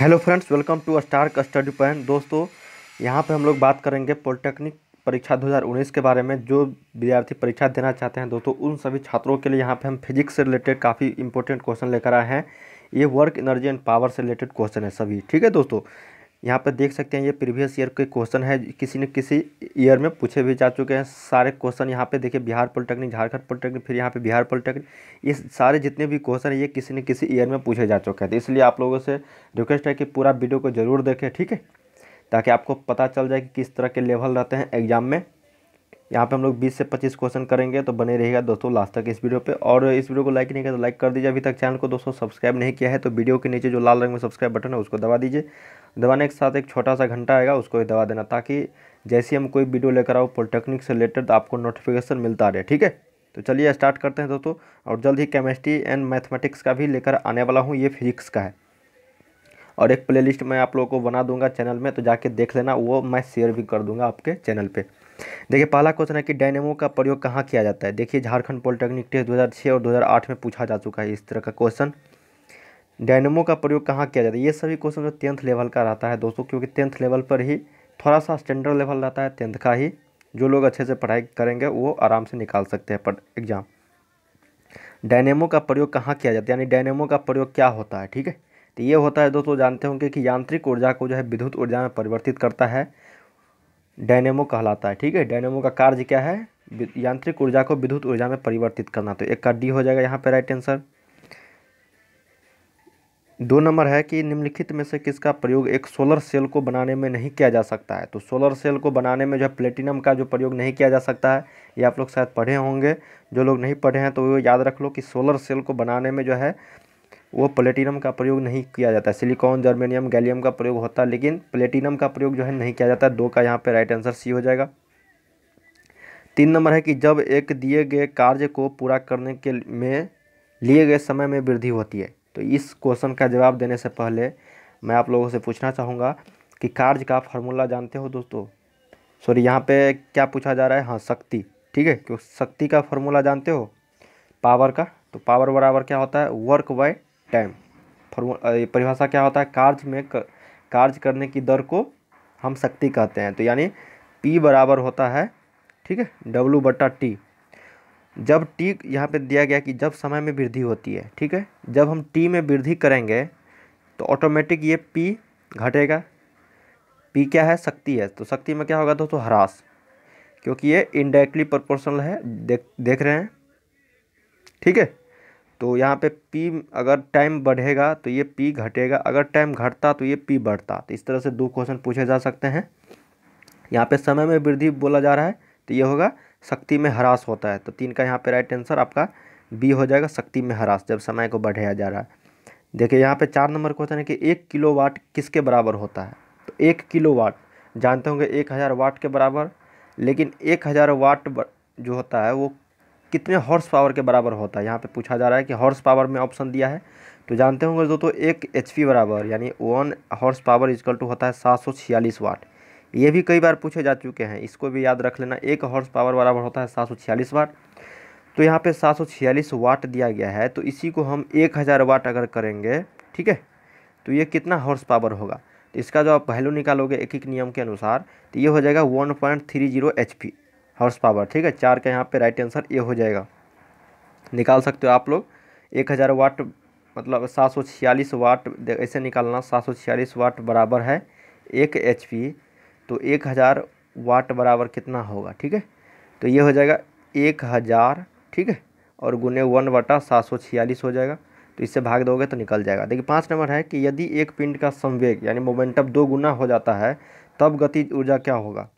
hello friends welcome to star study point दोस्तों यहाँ पे हम लोग बात करेंगे पॉलिटेक्निक परीक्षा 2019 के बारे में जो विद्यार्थी परीक्षा देना चाहते हैं दोस्तों उन सभी छात्रों के लिए यहाँ पे हम फिजिक्स से रिलेटेड काफ़ी इंपॉर्टेंट क्वेश्चन लेकर आए हैं ये वर्क एनर्जी एंड पावर से रिलेटेड क्वेश्चन है सभी ठीक है दोस्तों यहाँ पर देख सकते हैं ये प्रीवियस ईयर के क्वेश्चन है किसी न किसी ईयर में पूछे भी जा चुके हैं सारे क्वेश्चन यहाँ पे देखिए बिहार पॉलिटेक्निक झारखंड पॉलिटेक्निक फिर यहाँ पे बिहार पॉलिटेक्निक ये सारे जितने भी क्वेश्चन है ये किसी न किसी ईयर में पूछे जा चुके हैं तो इसलिए आप लोगों से रिक्वेस्ट है कि पूरा वीडियो को ज़रूर देखें ठीक है ताकि आपको पता चल जाए कि किस तरह के लेवल रहते हैं एग्जाम में यहाँ पे हम लोग 20 से 25 क्वेश्चन करेंगे तो बने रहेगा दोस्तों लास्ट तक इस वीडियो पे और इस वीडियो को लाइक नहीं किया तो लाइक कर दीजिए अभी तक चैनल को दोस्तों सब्सक्राइब नहीं किया है तो वीडियो के नीचे जो लाल रंग में सब्सक्राइब बटन है उसको दबा दीजिए दबाने के साथ एक छोटा सा घंटा आएगा उसको भी दबा देना ताकि जैसे हम कोई वीडियो लेकर आओ पॉलिटेक्निक से रिलेटेड आपको नोटिफिकेशन मिलता रहे ठीक है तो चलिए स्टार्ट करते हैं दोस्तों और जल्द ही केमिस्ट्री एंड मैथमेटिक्स का भी लेकर आने वाला हूँ ये फिजिक्स का है और एक प्लेलिस्ट मैं आप लोगों को बना दूंगा चैनल में तो जाके देख लेना वो मैं शेयर भी कर दूंगा आपके चैनल पे देखिए पहला क्वेश्चन है कि डायनेमो का प्रयोग कहाँ किया जाता है देखिए झारखंड पॉलिटेक्निक टेस्ट दो और दो में पूछा जा चुका है इस तरह का क्वेश्चन डायनेमो का प्रयोग कहाँ किया जाता है ये सभी क्वेश्चन जो टेंथ लेवल का रहता है दोस्तों क्योंकि टेंथ लेवल पर ही थोड़ा सा स्टैंडर्ड लेवल रहता है टेंथ का ही जो लोग अच्छे से पढ़ाई करेंगे वो आराम से निकाल सकते हैं पर एग्ज़ाम डायनेमो का प्रयोग कहाँ किया जाता है यानी डायनेमो का प्रयोग क्या होता है ठीक है तो ये होता है दोस्तों जानते होंगे कि यांत्रिक ऊर्जा को जो है विद्युत ऊर्जा में परिवर्तित करता है डायनेमो कहलाता है ठीक है डायनेमो का कार्य क्या है यांत्रिक ऊर्जा को विद्युत ऊर्जा में परिवर्तित करना तो एक का डी हो जाएगा यहाँ पर राइट आंसर दो नंबर है कि निम्नलिखित में से किसका प्रयोग एक सोलर सेल को बनाने में नहीं किया जा सकता है तो सोलर सेल को बनाने में जो है प्लेटिनम का जो प्रयोग नहीं किया जा सकता है ये आप लोग शायद पढ़े होंगे जो लोग नहीं पढ़े हैं तो वो याद रख लो कि सोलर सेल को बनाने में जो है वो प्लेटिनम का प्रयोग नहीं किया जाता है सिलिकॉन जर्मेनियम गैलियम का प्रयोग होता है लेकिन प्लेटिनम का प्रयोग जो है नहीं किया जाता है दो का यहाँ पर राइट आंसर सी हो जाएगा तीन नंबर है कि जब एक दिए गए कार्य को पूरा करने के में लिए गए समय में वृद्धि होती है तो इस क्वेश्चन का जवाब देने से पहले मैं आप लोगों से पूछना चाहूँगा कि कार्ज का फार्मूला जानते हो दोस्तों सॉरी यहाँ पे क्या पूछा जा रहा है हाँ शक्ति ठीक है क्यों शक्ति का फार्मूला जानते हो पावर का तो पावर बराबर क्या होता है वर्क बाय टाइम फॉर्मू परिभाषा क्या होता है कार्य में कार्य करने की दर को हम शक्ति कहते हैं तो यानी पी बराबर होता है ठीक है डब्लू बटा टी जब टी यहाँ पे दिया गया कि जब समय में वृद्धि होती है ठीक है जब हम टी में वृद्धि करेंगे तो ऑटोमेटिक ये पी घटेगा पी क्या है शक्ति है तो शक्ति में क्या होगा दोस्तों ह्रास क्योंकि ये इनडायरेक्टली प्रोपोर्शनल है देख देख रहे हैं ठीक है तो यहाँ पे पी अगर टाइम बढ़ेगा तो ये पी घटेगा अगर टाइम घटता तो ये पी बढ़ता तो इस तरह से दो क्वेश्चन पूछे जा सकते हैं यहाँ पे समय में वृद्धि बोला जा रहा है तो ये होगा शक्ति में ह्रास होता है तो तीन का यहाँ पे राइट आंसर आपका बी हो जाएगा शक्ति में ह्रास जब समय को बढ़ाया जा रहा है देखिए यहाँ पे चार नंबर क्वेश्चन है कि एक किलो वाट किसके बराबर होता है तो एक किलो वाट जानते होंगे एक हज़ार वाट के बराबर लेकिन एक हज़ार वाट जो होता है वो कितने हॉर्स पावर के बराबर होता है यहाँ पर पूछा जा रहा है कि हॉर्स पावर में ऑप्शन दिया है तो जानते होंगे दोस्तों एक एच बराबर यानी one horse power equal two होता है सात सौ छियालीस वाट ये भी कई बार पूछे जा चुके हैं इसको भी याद रख लेना एक हॉर्स पावर बराबर होता है सात सौ छियालीस वाट तो यहाँ पे सात सौ छियालीस वाट दिया गया है तो इसी को हम एक हज़ार वाट अगर करेंगे ठीक है तो ये कितना हॉर्स पावर होगा तो इसका जो आप वैल्यू निकालोगे एक एक नियम के अनुसार तो ये हो जाएगा one point three zero H P horse power ठीक है चार का यहाँ पे राइट आंसर ये हो जाएगा निकाल सकते हो आप लोग एक हज़ार वाट मतलब सात सौ छियालीस वाट ऐसे निकालना सात सौ छियालीस वाट बराबर है एक एच पी तो एक हज़ार वाट बराबर कितना होगा ठीक है तो ये हो जाएगा एक हज़ार ठीक है और गुने वन वटा सात सौ छियालीस हो जाएगा तो इससे भाग दोगे तो निकल जाएगा देखिए पाँच नंबर है कि यदि एक पिंड का संवेग यानी मोमेंटम दो गुना हो जाता है तब गति ऊर्जा क्या होगा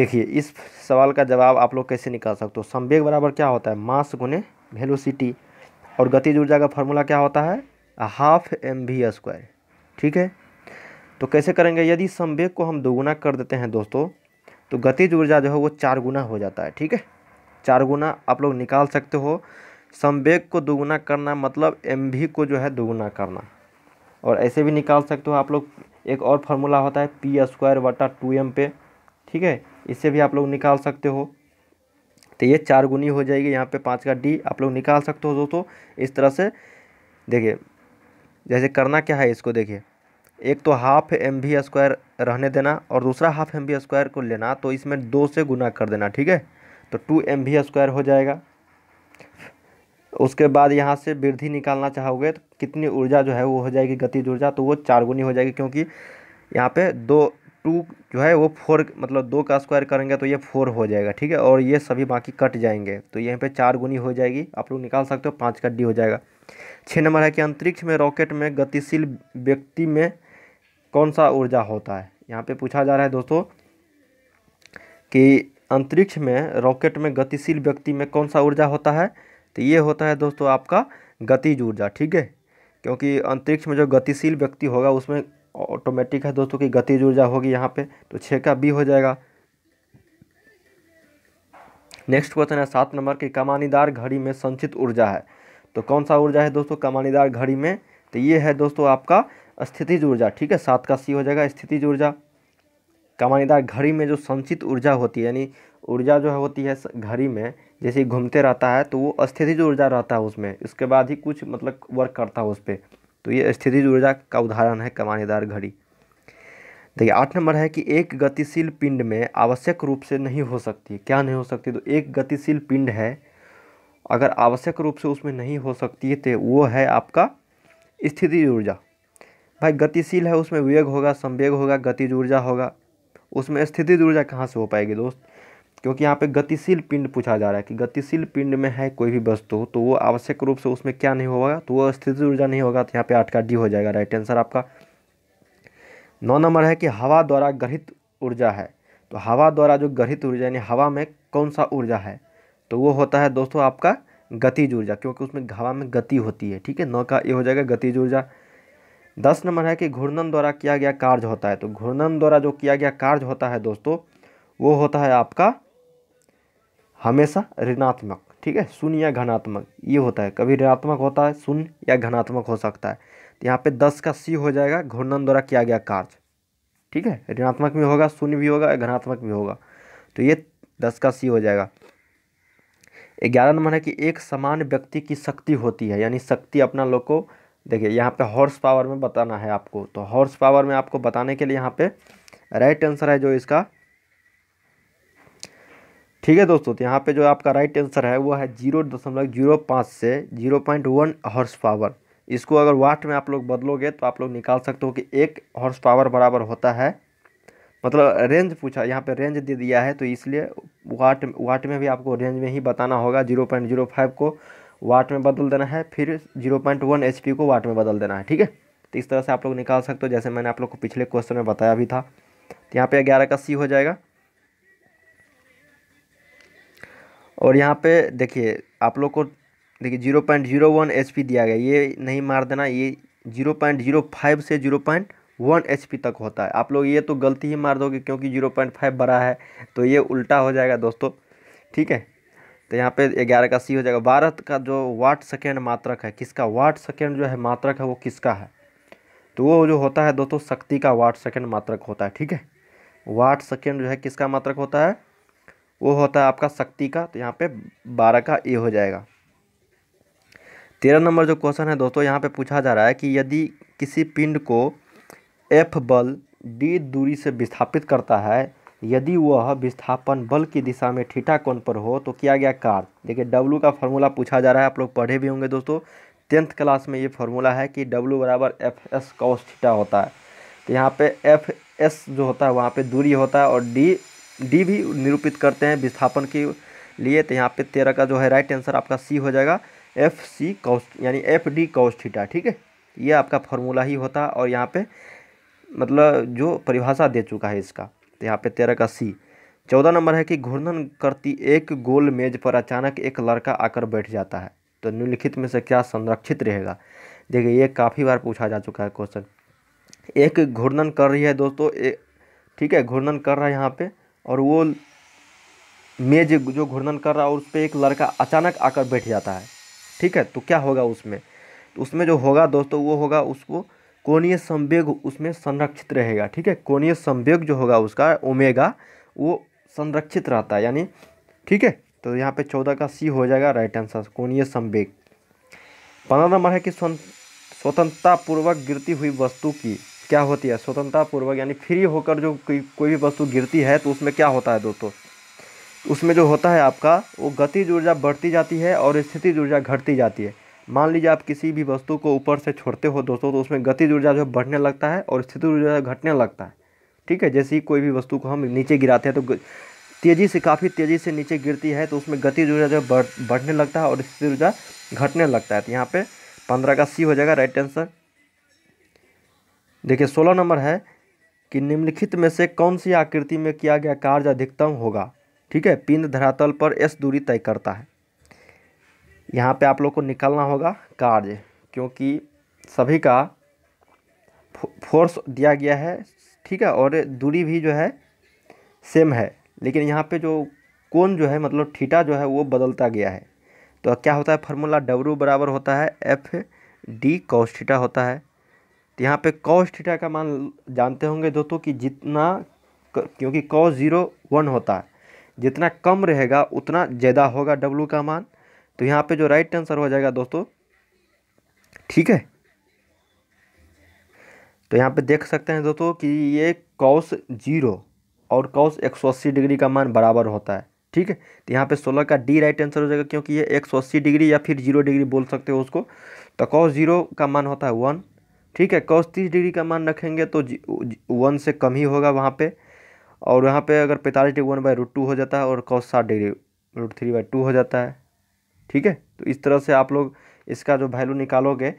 देखिए इस सवाल का जवाब आप लोग कैसे निकाल सकते हो संवेग बराबर क्या होता है मास गुने वेलोसिटी और गतिज ऊर्जा का फॉर्मूला क्या होता है हाफ एम वी स्क्वायर ठीक है तो कैसे करेंगे यदि संवेग को हम दोगुना कर देते हैं दोस्तों तो गतिज ऊर्जा जो है वो चार गुना हो जाता है ठीक है चार गुना आप लोग निकाल सकते हो संवेग को दोगुना करना मतलब एम को जो है दोगुना करना और ऐसे भी निकाल सकते हो आप लोग एक और फार्मूला होता है पी स्क्वायर वटा टू एम पे ठीक है इससे भी आप लोग निकाल सकते हो तो ये चार गुनी हो जाएगी यहाँ पे पाँच का डी आप लोग निकाल सकते हो दोस्तों इस तरह से देखिए जैसे करना क्या है इसको देखिए एक तो हाफ एम बी स्क्वायर रहने देना और दूसरा हाफ एम बी स्क्वायर को लेना तो इसमें दो से गुना कर देना ठीक है तो टू एम बी स्क्वायर हो जाएगा उसके बाद यहाँ से वृद्धि निकालना चाहोगे तो कितनी ऊर्जा जो है वो हो जाएगी गतिज ऊर्जा तो वो चार गुनी हो जाएगी क्योंकि यहाँ पे दो टू जो है वो फोर मतलब दो का स्क्वायर करेंगे तो ये फोर हो जाएगा ठीक है और ये सभी बाकी कट जाएंगे तो यहाँ पे चार गुनी हो जाएगी आप लोग निकाल सकते हो पाँच का डी हो जाएगा छः नंबर है कि अंतरिक्ष में रॉकेट में गतिशील व्यक्ति में कौन सा ऊर्जा होता है यहाँ पे पूछा जा रहा है दोस्तों कि अंतरिक्ष में रॉकेट में गतिशील व्यक्ति में कौन सा ऊर्जा होता है तो ये होता है दोस्तों आपका गतिज ऊर्जा ठीक है क्योंकि अंतरिक्ष में जो गतिशील व्यक्ति होगा उसमें ऑटोमेटिक है दोस्तों की गतिज ऊर्जा होगी यहाँ पे तो छः का बी हो जाएगा नेक्स्ट क्वेश्चन है सात नंबर की कमानीदार घड़ी में संचित ऊर्जा है तो कौन सा ऊर्जा है दोस्तों कमानीदार घड़ी में तो ये है दोस्तों आपका स्थितिज ऊर्जा ठीक है सात का सी हो जाएगा स्थितिज ऊर्जा कमानीदार घड़ी में जो संचित ऊर्जा होती है यानी ऊर्जा जो होती है घड़ी में जैसे घूमते रहता है तो वो स्थितिज ऊर्जा रहता है उसमें इसके बाद ही कुछ मतलब वर्क करता है उस पर तो ये स्थितिज ऊर्जा का उदाहरण है कमानीदार घड़ी देखिए आठ नंबर है कि एक गतिशील पिंड में आवश्यक रूप से नहीं हो सकती क्या नहीं हो सकती तो एक गतिशील पिंड है अगर आवश्यक रूप से उसमें नहीं हो सकती है तो वो है आपका स्थिति ऊर्जा भाई गतिशील है उसमें वेग होगा संवेग होगा गतिज ऊर्जा होगा उसमें स्थितिज ऊर्जा कहाँ से हो पाएगी दोस्त क्योंकि यहाँ पे गतिशील पिंड पूछा जा रहा है कि गतिशील पिंड में है कोई भी वस्तु तो वो आवश्यक रूप से उसमें क्या नहीं होगा तो वो स्थिति ऊर्जा नहीं होगा तो यहाँ पे आठ का डी हो जाएगा राइट आंसर आपका नौ नंबर है कि हवा द्वारा गृहित ऊर्जा है तो हवा द्वारा जो गृहित ऊर्जा यानी हवा में कौन सा ऊर्जा है तो वो होता है दोस्तों आपका गतिज ऊर्जा क्योंकि उसमें हवा में गति होती है ठीक है नौ का ये हो जाएगा गतिज ऊर्जा दस नंबर है कि घूर्णन द्वारा किया गया कार्य होता है तो घूर्णन द्वारा जो किया गया कार्य होता है दोस्तों वो होता है आपका हमेशा ऋणात्मक ठीक है शून्य या घनात्मक ये होता है कभी ऋणात्मक होता है शून्य या घनात्मक हो सकता है तो यहाँ पे दस का सी हो जाएगा घूर्णन द्वारा किया गया कार्य ठीक है ऋणात्मक भी होगा शून्य भी होगा या घनात्मक भी होगा तो ये दस का सी हो जाएगा ग्यारह नंबर है कि एक समान व्यक्ति की शक्ति होती है यानी शक्ति अपना लोग को देखिए यहाँ पे हॉर्स पावर में बताना है आपको तो हॉर्स पावर में आपको बताने के लिए यहाँ पे राइट आंसर है जो इसका ठीक है दोस्तों तो यहाँ पे जो आपका राइट आंसर है वो है जीरो दशमलव जीरो पाँच से zero point one horse power इसको अगर वाट में आप लोग बदलोगे तो आप लोग निकाल सकते हो कि एक हॉर्स पावर बराबर होता है मतलब रेंज पूछा यहाँ पे रेंज दे दिया है तो इसलिए वाट वाट में भी आपको रेंज में ही बताना होगा जीरो पॉइंट जीरो फाइव को वाट में बदल देना है फिर zero point one H P को वाट में बदल देना है ठीक है तो इस तरह से आप लोग निकाल सकते हो जैसे मैंने आप लोग को पिछले क्वेश्चन में बताया भी था तो यहाँ पे ग्यारह का सी हो जाएगा और यहाँ पे देखिए आप लोग को देखिए zero point zero one H P दिया गया ये नहीं मार देना ये जीरो पॉइंट जीरो फाइव से zero point one H P तक होता है आप लोग ये तो गलती ही मार दोगे क्योंकि जीरो पॉइंट फाइव बड़ा है तो ये उल्टा हो जाएगा दोस्तों ठीक है तो यहाँ पे ग्यारह का सी हो जाएगा भारत का जो वाट सेकेंड मात्रक है किसका वाट सेकेंड जो है मात्रक है वो किसका है तो वो जो होता है दोस्तों शक्ति का वाट सेकेंड मात्रक होता है ठीक है वाट सेकेंड जो है किसका मात्रक होता है वो होता है आपका शक्ति का तो यहाँ पे बारह का ए हो जाएगा तेरह नंबर जो क्वेश्चन है दोस्तों यहाँ पे पूछा जा रहा है कि यदि किसी पिंड को एफ बल डी दूरी से विस्थापित करता है यदि वह विस्थापन बल की दिशा में ठीठा कोण पर हो तो किया गया कार्य देखिए डब्लू का फॉर्मूला पूछा जा रहा है आप लोग पढ़े भी होंगे दोस्तों टेंथ क्लास में ये फॉर्मूला है कि डब्लू बराबर एफ एस कॉस ठीठा होता है तो यहाँ पे एफ एस जो होता है वहाँ पे दूरी होता है और डी डी भी निरूपित करते हैं विस्थापन के लिए तो यहाँ पे तेरह का जो है राइट आंसर आपका सी हो जाएगा एफ सी कॉस यानी एफ डी कॉस ठीठा ठीक है ये आपका फॉर्मूला ही होता है और यहाँ पे मतलब जो परिभाषा दे चुका है इसका तो यहाँ पे तेरह का सी चौदह नंबर है कि घूर्णन करती एक गोल मेज पर अचानक एक लड़का आकर बैठ जाता है तो निम्नलिखित में से क्या संरक्षित रहेगा देखिए ये काफ़ी बार पूछा जा चुका है क्वेश्चन एक घूर्णन कर रही है दोस्तों ठीक है घूर्णन कर रहा है यहाँ पे और वो मेज जो घूर्णन कर रहा है उस पर एक लड़का अचानक आकर बैठ जाता है ठीक है तो क्या होगा उसमें तो उसमें जो होगा दोस्तों वो होगा उसको कोणीय संवेग उसमें संरक्षित रहेगा ठीक है कोणीय संवेग जो होगा उसका ओमेगा वो संरक्षित रहता है यानी ठीक है तो यहाँ पे चौदह का सी हो जाएगा राइट आंसर कोणीय संवेग पंद्रह नंबर है कि स्वतंत्रतापूर्वक गिरती हुई वस्तु की क्या होती है स्वतंत्रतापूर्वक यानी फ्री होकर जो कोई कोई भी वस्तु गिरती है तो उसमें क्या होता है दोस्तों उसमें जो होता है आपका वो गतिज ऊर्जा बढ़ती जाती है और स्थिति ऊर्जा घटती जाती है मान लीजिए आप किसी भी वस्तु को ऊपर से छोड़ते हो दोस्तों तो उसमें गतिज ऊर्जा जो बढ़ने लगता है और स्थिति ऊर्जा घटने लगता है ठीक है जैसे ही कोई भी वस्तु को हम नीचे गिराते हैं तो तेज़ी से काफ़ी तेज़ी से नीचे गिरती है तो उसमें गतिज ऊर्जा जो बढ़ बढ़ने लगता है और स्थिति ऊर्जा घटने लगता है तो यहाँ पर पंद्रह का सी हो जाएगा राइट आंसर देखिए सोलह नंबर है कि निम्नलिखित में से कौन सी आकृति में किया गया कार्य अधिकतम होगा ठीक है पिंड धरातल पर एस दूरी तय करता है यहाँ पे आप लोग को निकलना होगा कार्य क्योंकि सभी का फोर्स दिया गया है ठीक है और दूरी भी जो है सेम है लेकिन यहाँ पे जो कोण जो है मतलब ठीटा जो है वो बदलता गया है तो क्या होता है फार्मूला डब्ल्यू बराबर होता है एफ डी कॉस ठीटा होता है तो यहाँ पे कॉस ठीटा का मान जानते होंगे दोस्तों कि जितना क्योंकि कॉस ज़ीरो वन होता है जितना कम रहेगा उतना ज़्यादा होगा डब्लू का मान तो यहाँ पे जो राइट आंसर हो जाएगा दोस्तों ठीक है तो यहाँ पे देख सकते हैं दोस्तों कि ये कौश जीरो और कौश एक सौ अस्सी डिग्री का मान बराबर होता है ठीक है तो यहाँ पे सोलह का डी राइट आंसर हो जाएगा क्योंकि ये एक सौ अस्सी डिग्री या फिर जीरो डिग्री बोल सकते हो उसको तो कौस जीरो का मान होता है वन ठीक है कौश तीस डिग्री का मान रखेंगे तो वन से कम ही होगा वहाँ पे और यहाँ पे अगर पैंतालीस degree one by root two हो जाता है और कौस साठ degree root three by two हो जाता है ठीक है तो इस तरह से आप लोग इसका जो वैल्यू निकालोगे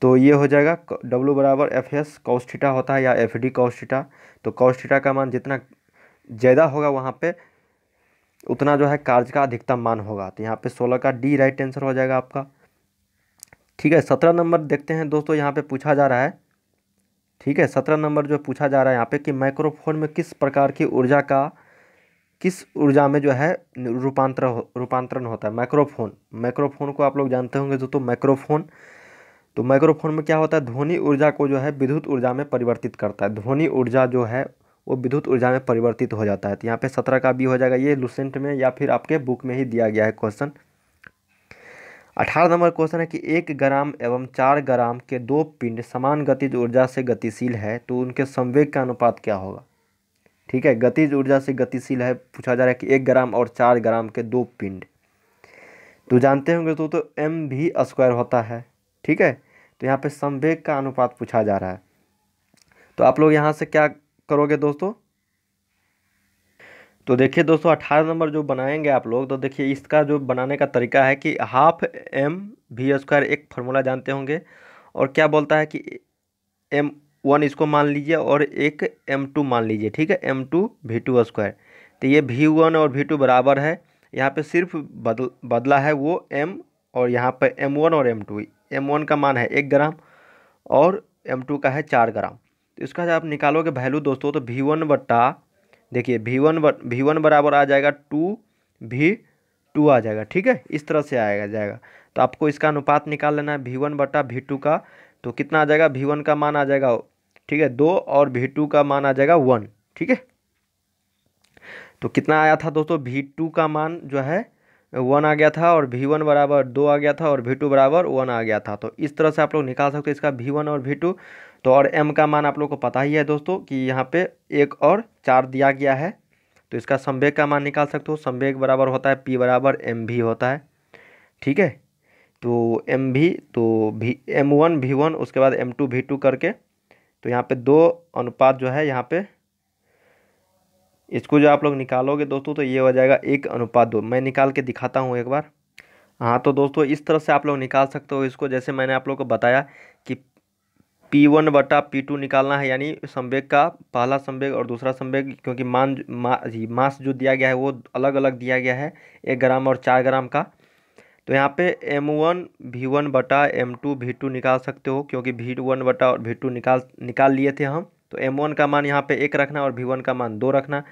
तो ये हो जाएगा W बराबर एफ एस कौस्टिटा होता है या एफ डी कौस्टिटा तो कौस्टिटा का मान जितना ज़्यादा होगा वहाँ पे उतना जो है कार्य का अधिकतम मान होगा तो यहाँ पे सोलह का डी राइट आंसर हो जाएगा आपका ठीक है सत्रह नंबर देखते हैं दोस्तों यहाँ पे पूछा जा रहा है ठीक है सत्रह नंबर जो पूछा जा रहा है यहाँ पे कि माइक्रोफोन में किस प्रकार की ऊर्जा का किस ऊर्जा में जो है रूपांतर हो, रूपांतरण होता है माइक्रोफोन माइक्रोफोन को आप लोग जानते होंगे जो तो माइक्रोफोन तो माइक्रोफोन तो में क्या होता है ध्वनि ऊर्जा को जो है विद्युत ऊर्जा में परिवर्तित करता है ध्वनि ऊर्जा जो है वो विद्युत ऊर्जा में परिवर्तित हो जाता है तो यहाँ पे सत्रह का भी हो जाएगा ये लुसेंट में या फिर आपके बुक में ही दिया गया है क्वेश्चन अठारह नंबर क्वेश्चन है कि एक ग्राम एवं चार ग्राम के दो पिंड समान गतिज ऊर्जा से गतिशील है तो उनके संवेग का अनुपात क्या होगा ठीक है गतिज ऊर्जा से गतिशील है पूछा जा रहा है कि एक ग्राम और चार ग्राम के दो पिंड तो जानते होंगे तो तो एम भी स्क्वायर होता है ठीक है तो यहाँ पे संवेग का अनुपात पूछा जा रहा है तो आप लोग यहाँ से क्या करोगे दोस्तों तो देखिए दोस्तों अठारह नंबर जो बनाएंगे आप लोग तो देखिए इसका जो बनाने का तरीका है कि हाफ एम भी स्क्वायर एक फार्मूला जानते होंगे और क्या बोलता है कि एम वन इसको मान लीजिए और एक एम टू मान लीजिए ठीक है M two V two square तो ये वी वन और वी टू बराबर है यहाँ पे सिर्फ बदल बदला है वो एम और यहाँ पे एम वन और एम टू एम वन का मान है एक ग्राम और एम टू का है चार ग्राम तो इसका जब आप निकालोगे वैल्यू दोस्तों तो वी वन बट्टा देखिए वी वन वी वन बराबर आ जाएगा टू वी टू आ जाएगा ठीक है इस तरह से आएगा जाएगा तो आपको इसका अनुपात निकाल लेना है वी वन बट्टा वी टू का तो कितना आ जाएगा वी वन का मान आ जाएगा ठीक है दो और भी टू का मान आ जाएगा वन ठीक है तो कितना आया था दोस्तों भी टू का मान जो है वन आ गया था और भी वन बराबर दो आ गया था और भी टू बराबर वन आ गया था तो इस तरह से आप लोग निकाल सकते हो इसका वी वन और भी टू तो और एम का मान आप लोग को पता ही है दोस्तों कि यहाँ पे एक और चार दिया गया है तो इसका संवेग का मान निकाल सकते हो संवेग बराबर होता है पी बराबर एम भी होता है ठीक है तो एम भी तो भी एम वन वी वन उसके बाद एम टू भी टू करके तो यहाँ पे दो अनुपात जो है यहाँ पे इसको जो आप लोग निकालोगे दोस्तों तो ये हो जाएगा एक अनुपात दो मैं निकाल के दिखाता हूँ एक बार हाँ तो दोस्तों इस तरह से आप लोग निकाल सकते हो इसको जैसे मैंने आप लोग को बताया कि पी वन बटा पी टू निकालना है यानी संवेग का पहला संवेग और दूसरा संवेग क्योंकि मान मा, मास जो दिया गया है वो अलग अलग दिया गया है एक ग्राम और चार ग्राम का तो यहाँ पे m1 v1 बटा एम टू निकाल सकते हो क्योंकि v1 बटा और v2 निकाल निकाल लिए थे हम तो m1 का मान यहाँ पे एक रखना और v1 का मान दो रखना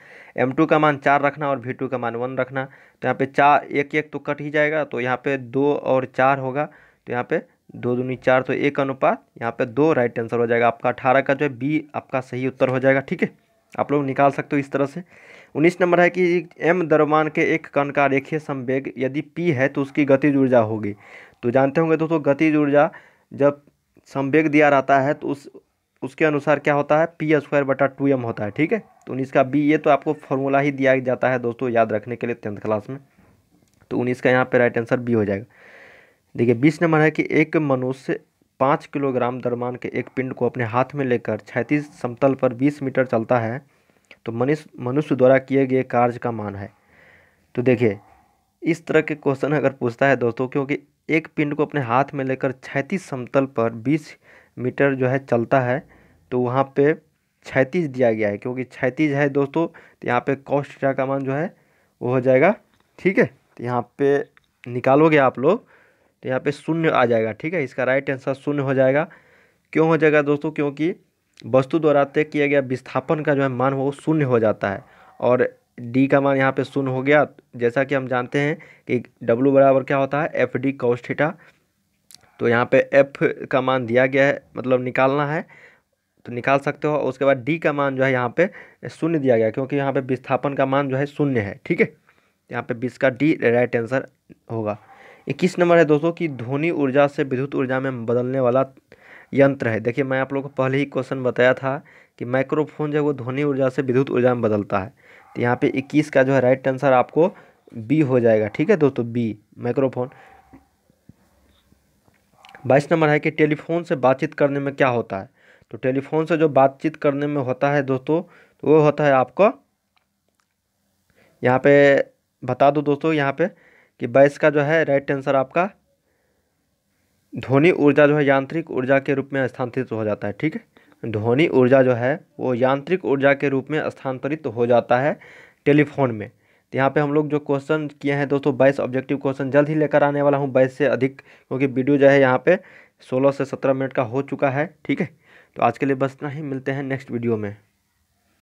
m2 का मान चार रखना और v2 का मान वन रखना तो यहाँ पे चार एक एक तो कट ही जाएगा तो यहाँ पे दो और चार होगा तो यहाँ पे दो दूनी चार तो एक अनुपात यहाँ पे दो राइट आंसर हो जाएगा आपका अठारह का जो है बी आपका सही उत्तर हो जाएगा ठीक है आप लोग निकाल सकते हो इस तरह से उन्नीस नंबर है कि एम द्रव्यमान के एक कण का रेखीय संवेग यदि पी है तो उसकी गतिज ऊर्जा होगी तो जानते होंगे दोस्तों गति गतिज ऊर्जा जब संवेग दिया रहता है तो उस उसके अनुसार क्या होता है पी स्क्वायर बटा टू एम होता है ठीक है तो उन्नीस का बी ये तो आपको फॉर्मूला ही दिया जाता है दोस्तों याद रखने के लिए टेंथ क्लास में तो उन्नीस का यहाँ पे राइट आंसर बी हो जाएगा देखिए बीस नंबर है कि एक मनुष्य पाँच किलोग्राम दरमान के एक पिंड को अपने हाथ में लेकर छैतीस समतल पर बीस मीटर चलता है तो मनुष्य मनुष्य द्वारा किए गए कार्य का मान है तो देखिए इस तरह के क्वेश्चन अगर पूछता है दोस्तों क्योंकि एक पिंड को अपने हाथ में लेकर छैतीस समतल पर बीस मीटर जो है चलता है तो वहाँ पे छैतीस दिया गया है क्योंकि छैतीस है दोस्तों तो यहाँ पे कॉस्ट का मान जो है वो हो जाएगा ठीक है तो यहाँ पे निकालोगे आप लोग तो यहाँ पे शून्य आ जाएगा ठीक है इसका राइट आंसर शून्य हो जाएगा क्यों हो जाएगा दोस्तों क्योंकि वस्तु द्वारा तय किया गया विस्थापन का जो है मान वो शून्य हो जाता है और डी का मान यहाँ पे शून्य हो गया जैसा कि हम जानते हैं कि डब्लू बराबर क्या होता है एफ डी कॉस थीटा तो यहाँ पे एफ का मान दिया गया है मतलब निकालना है तो निकाल सकते हो उसके बाद डी का मान जो है यहाँ पे शून्य दिया गया क्योंकि यहाँ पे विस्थापन का मान जो है शून्य है ठीक है यहाँ पे बीस का डी राइट आंसर होगा इक्कीस नंबर है दोस्तों कि ध्वनि ऊर्जा से विद्युत ऊर्जा में बदलने वाला यंत्र है देखिए मैं आप लोगों को पहले ही क्वेश्चन बताया था कि माइक्रोफोन जो है वो ध्वनि ऊर्जा से विद्युत ऊर्जा में बदलता है तो यहाँ पे 21 का जो है राइट आंसर आपको बी हो जाएगा ठीक है दोस्तों बी माइक्रोफोन बाईस नंबर है कि टेलीफोन से बातचीत करने में क्या होता है तो टेलीफोन से जो बातचीत करने में होता है दोस्तों तो वो होता है आपको यहाँ पे बता दो दोस्तों यहाँ पे कि बाईस का जो है राइट आंसर आपका ध्वनि ऊर्जा जो है यांत्रिक ऊर्जा के रूप में स्थानांतरित हो जाता है ठीक है ध्वनि ऊर्जा जो है वो यांत्रिक ऊर्जा के रूप में स्थानांतरित हो जाता है टेलीफोन में तो यहाँ पे हम लोग जो क्वेश्चन किए हैं दोस्तों बाईस ऑब्जेक्टिव क्वेश्चन जल्द ही लेकर आने वाला हूँ बाईस से अधिक क्योंकि वीडियो जो है यहाँ पे सोलह से सत्रह मिनट का हो चुका है ठीक है तो आज के लिए बस इतना ही मिलते हैं नेक्स्ट वीडियो में